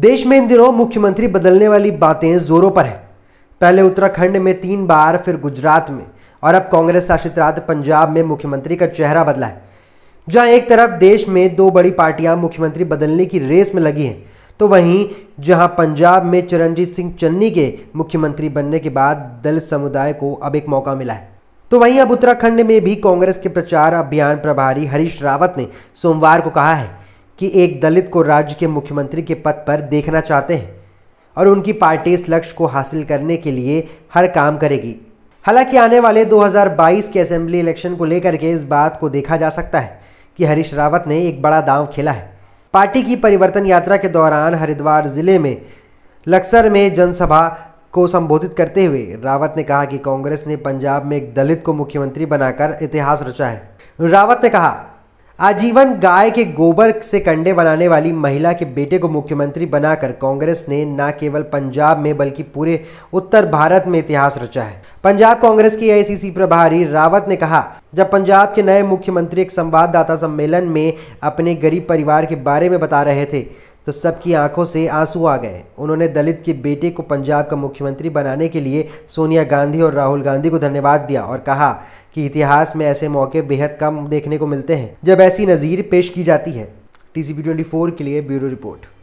देश में इन दिनों मुख्यमंत्री बदलने वाली बातें जोरों पर है पहले उत्तराखंड में तीन बार फिर गुजरात में और अब कांग्रेस शासित राज्य पंजाब में मुख्यमंत्री का चेहरा बदला है जहां एक तरफ देश में दो बड़ी पार्टियां मुख्यमंत्री बदलने की रेस में लगी हैं तो वहीं जहां पंजाब में चरणजीत सिंह चन्नी के मुख्यमंत्री बनने के बाद दलित समुदाय को अब एक मौका मिला है तो वहीं अब उत्तराखंड में भी कांग्रेस के प्रचार अभियान प्रभारी हरीश रावत ने सोमवार को कहा है कि एक दलित को राज्य के मुख्यमंत्री के पद पर देखना चाहते हैं और उनकी पार्टी इस लक्ष्य को हासिल करने के लिए हर काम करेगी हालांकि आने वाले 2022 के असेंबली इलेक्शन को लेकर के इस बात को देखा जा सकता है कि हरीश रावत ने एक बड़ा दांव खेला है पार्टी की परिवर्तन यात्रा के दौरान हरिद्वार जिले में लक्सर में जनसभा को संबोधित करते हुए रावत ने कहा कि कांग्रेस ने पंजाब में एक दलित को मुख्यमंत्री बनाकर इतिहास रचा है रावत ने कहा आजीवन गाय के गोबर से कंडे बनाने वाली महिला के बेटे को मुख्यमंत्री बनाकर कांग्रेस ने न केवल पंजाब में बल्कि पूरे उत्तर भारत में इतिहास रचा है पंजाब कांग्रेस की आईसीसी प्रभारी रावत ने कहा जब पंजाब के नए मुख्यमंत्री एक संवाददाता सम्मेलन में अपने गरीब परिवार के बारे में बता रहे थे तो सबकी आंखों से आंसू आ गए उन्होंने दलित के बेटे को पंजाब का मुख्यमंत्री बनाने के लिए सोनिया गांधी और राहुल गांधी को धन्यवाद दिया और कहा कि इतिहास में ऐसे मौके बेहद कम देखने को मिलते हैं जब ऐसी नज़ीर पेश की जाती है टी सी के लिए ब्यूरो रिपोर्ट